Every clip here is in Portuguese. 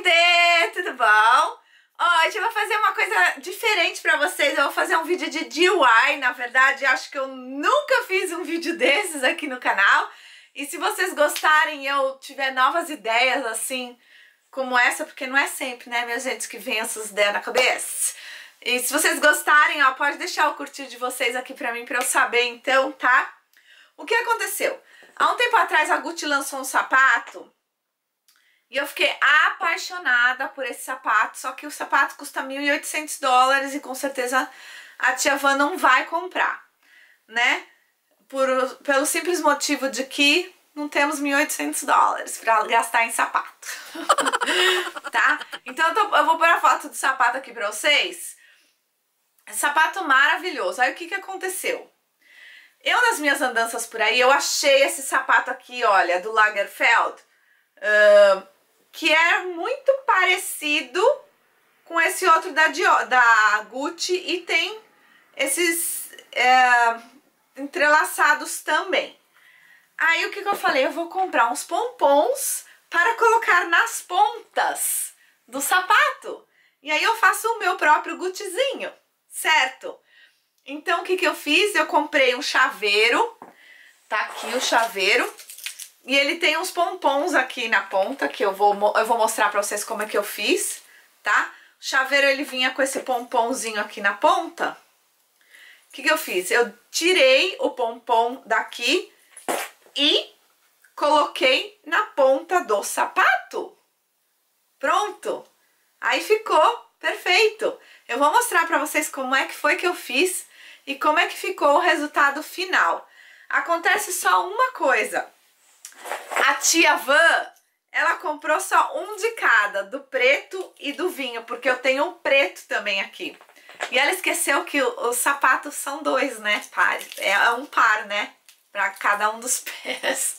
gente! Tudo bom? Hoje eu vou fazer uma coisa diferente pra vocês, eu vou fazer um vídeo de DIY, na verdade acho que eu nunca fiz um vídeo desses aqui no canal e se vocês gostarem e eu tiver novas ideias assim como essa, porque não é sempre, né, minha gente, que vem essas ideias na cabeça e se vocês gostarem, ó, pode deixar o curtir de vocês aqui pra mim pra eu saber então, tá? O que aconteceu? Há um tempo atrás a Gucci lançou um sapato e eu fiquei apaixonada por esse sapato, só que o sapato custa 1.800 dólares e com certeza a tia Van não vai comprar, né? Por, pelo simples motivo de que não temos 1.800 dólares pra gastar em sapato, tá? Então eu, tô, eu vou pôr a foto do sapato aqui pra vocês. Sapato maravilhoso. Aí o que que aconteceu? Eu, nas minhas andanças por aí, eu achei esse sapato aqui, olha, do Lagerfeld. Uh, que é muito parecido com esse outro da, da Gucci e tem esses é, entrelaçados também. Aí o que, que eu falei? Eu vou comprar uns pompons para colocar nas pontas do sapato. E aí eu faço o meu próprio Guccizinho, certo? Então o que, que eu fiz? Eu comprei um chaveiro, tá aqui o chaveiro, e ele tem uns pompons aqui na ponta, que eu vou, eu vou mostrar pra vocês como é que eu fiz, tá? O chaveiro, ele vinha com esse pomponzinho aqui na ponta. O que, que eu fiz? Eu tirei o pompom daqui e coloquei na ponta do sapato. Pronto! Aí ficou perfeito. Eu vou mostrar pra vocês como é que foi que eu fiz e como é que ficou o resultado final. Acontece só uma coisa a tia Van, ela comprou só um de cada, do preto e do vinho, porque eu tenho um preto também aqui. E ela esqueceu que os sapatos são dois, né? É, é um par, né? Pra cada um dos pés.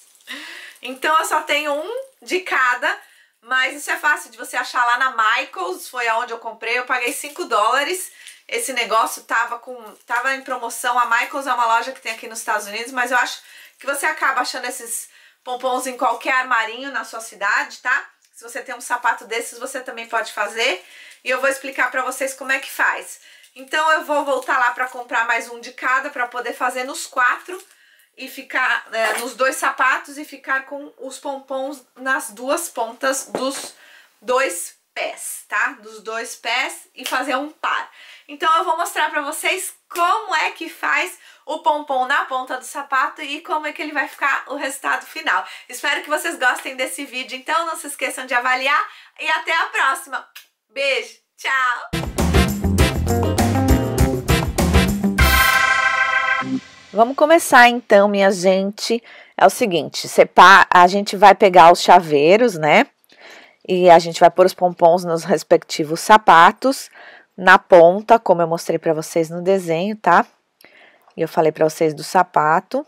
Então eu só tenho um de cada, mas isso é fácil de você achar lá na Michaels, foi aonde eu comprei, eu paguei 5 dólares. Esse negócio tava, com, tava em promoção, a Michaels é uma loja que tem aqui nos Estados Unidos, mas eu acho que você acaba achando esses pompons em qualquer armarinho na sua cidade, tá? Se você tem um sapato desses, você também pode fazer. E eu vou explicar pra vocês como é que faz. Então eu vou voltar lá pra comprar mais um de cada pra poder fazer nos quatro e ficar é, nos dois sapatos e ficar com os pompons nas duas pontas dos dois pés, tá? Dos dois pés e fazer um par. Então eu vou mostrar pra vocês como é que faz o pompom na ponta do sapato e como é que ele vai ficar o resultado final. Espero que vocês gostem desse vídeo, então não se esqueçam de avaliar e até a próxima. Beijo, tchau! Vamos começar então, minha gente. É o seguinte, a gente vai pegar os chaveiros, né? E a gente vai pôr os pompons nos respectivos sapatos, na ponta, como eu mostrei para vocês no desenho, tá? E eu falei para vocês do sapato.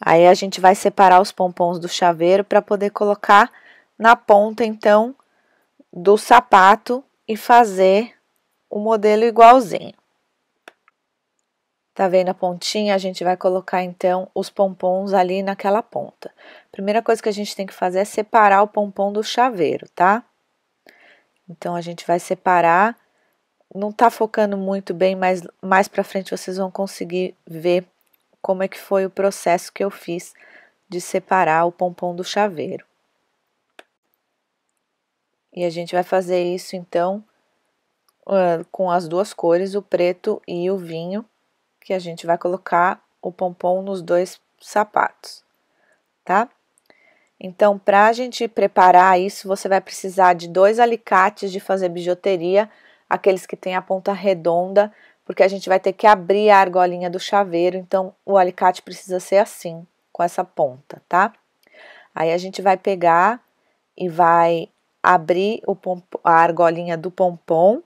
Aí a gente vai separar os pompons do chaveiro para poder colocar na ponta, então, do sapato e fazer o modelo igualzinho. Tá vendo a pontinha? A gente vai colocar então os pompons ali naquela ponta. Primeira coisa que a gente tem que fazer é separar o pompom do chaveiro, tá? Então a gente vai separar. Não tá focando muito bem, mas mais para frente vocês vão conseguir ver como é que foi o processo que eu fiz de separar o pompom do chaveiro. E a gente vai fazer isso então com as duas cores, o preto e o vinho, que a gente vai colocar o pompom nos dois sapatos, tá? Então, para a gente preparar isso, você vai precisar de dois alicates de fazer bijuteria, aqueles que têm a ponta redonda, porque a gente vai ter que abrir a argolinha do chaveiro, então o alicate precisa ser assim, com essa ponta, tá? Aí a gente vai pegar e vai abrir o pompom, a argolinha do pompom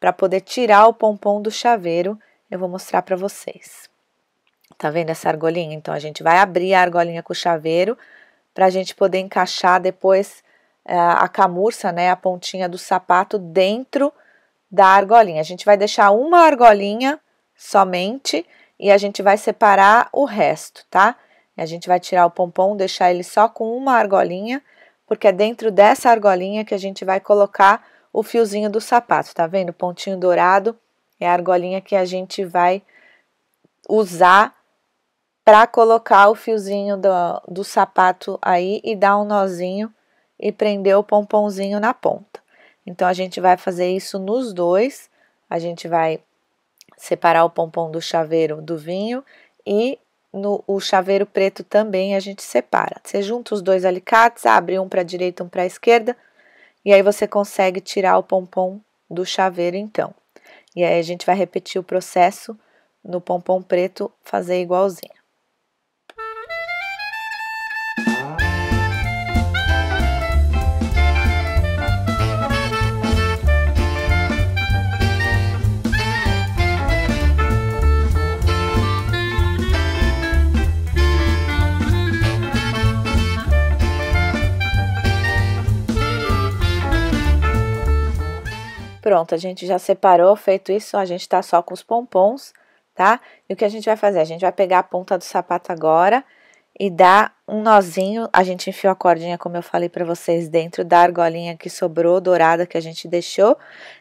para poder tirar o pompom do chaveiro eu vou mostrar para vocês. Tá vendo essa argolinha? Então, a gente vai abrir a argolinha com o chaveiro para a gente poder encaixar depois eh, a camurça, né, a pontinha do sapato dentro da argolinha. A gente vai deixar uma argolinha somente e a gente vai separar o resto, tá? A gente vai tirar o pompom, deixar ele só com uma argolinha, porque é dentro dessa argolinha que a gente vai colocar o fiozinho do sapato, tá vendo? O pontinho dourado é a argolinha que a gente vai usar para colocar o fiozinho do, do sapato aí e dar um nozinho e prender o pomponzinho na ponta. Então, a gente vai fazer isso nos dois. A gente vai separar o pompom do chaveiro do vinho e no, o chaveiro preto também a gente separa. Você junta os dois alicates, abre um para a direita, um para a esquerda, e aí você consegue tirar o pompom do chaveiro então. E aí a gente vai repetir o processo no pompom preto, fazer igualzinho. Pronto, a gente já separou, feito isso, a gente tá só com os pompons, tá? E o que a gente vai fazer? A gente vai pegar a ponta do sapato agora e dar um nozinho, a gente enfiou a cordinha, como eu falei para vocês, dentro da argolinha que sobrou, dourada, que a gente deixou,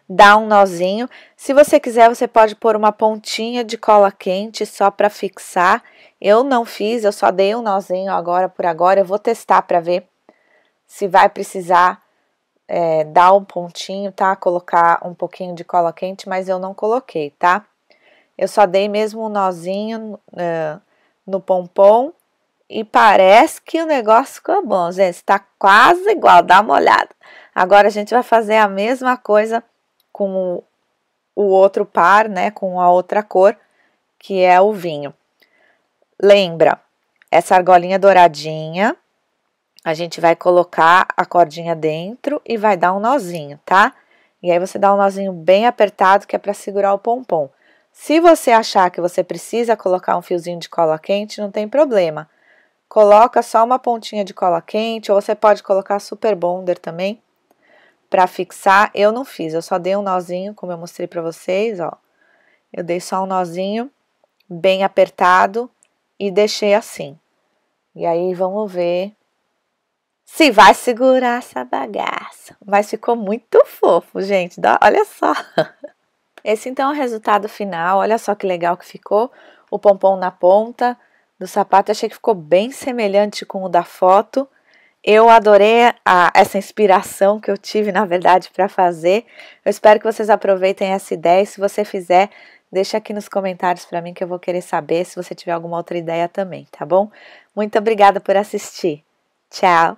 dá um nozinho. Se você quiser, você pode pôr uma pontinha de cola quente só para fixar. Eu não fiz, eu só dei um nozinho agora por agora, eu vou testar para ver se vai precisar é, dar um pontinho, tá? Colocar um pouquinho de cola quente, mas eu não coloquei, tá? Eu só dei mesmo um nozinho uh, no pompom e parece que o negócio ficou bom, gente. Tá quase igual, dá uma olhada. Agora a gente vai fazer a mesma coisa com o outro par, né? Com a outra cor, que é o vinho. Lembra, essa argolinha douradinha, a gente vai colocar a cordinha dentro e vai dar um nozinho, tá? E aí você dá um nozinho bem apertado que é para segurar o pompom. Se você achar que você precisa colocar um fiozinho de cola quente, não tem problema. Coloca só uma pontinha de cola quente ou você pode colocar super bonder também para fixar. Eu não fiz, eu só dei um nozinho, como eu mostrei para vocês, ó. Eu dei só um nozinho bem apertado e deixei assim. E aí vamos ver se vai segurar essa bagaça. Mas ficou muito fofo, gente. Olha só. Esse então é o resultado final. Olha só que legal que ficou. O pompom na ponta do sapato. Eu achei que ficou bem semelhante com o da foto. Eu adorei a, essa inspiração que eu tive, na verdade, para fazer. Eu espero que vocês aproveitem essa ideia. se você fizer, deixa aqui nos comentários para mim que eu vou querer saber se você tiver alguma outra ideia também, tá bom? Muito obrigada por assistir. Tchau!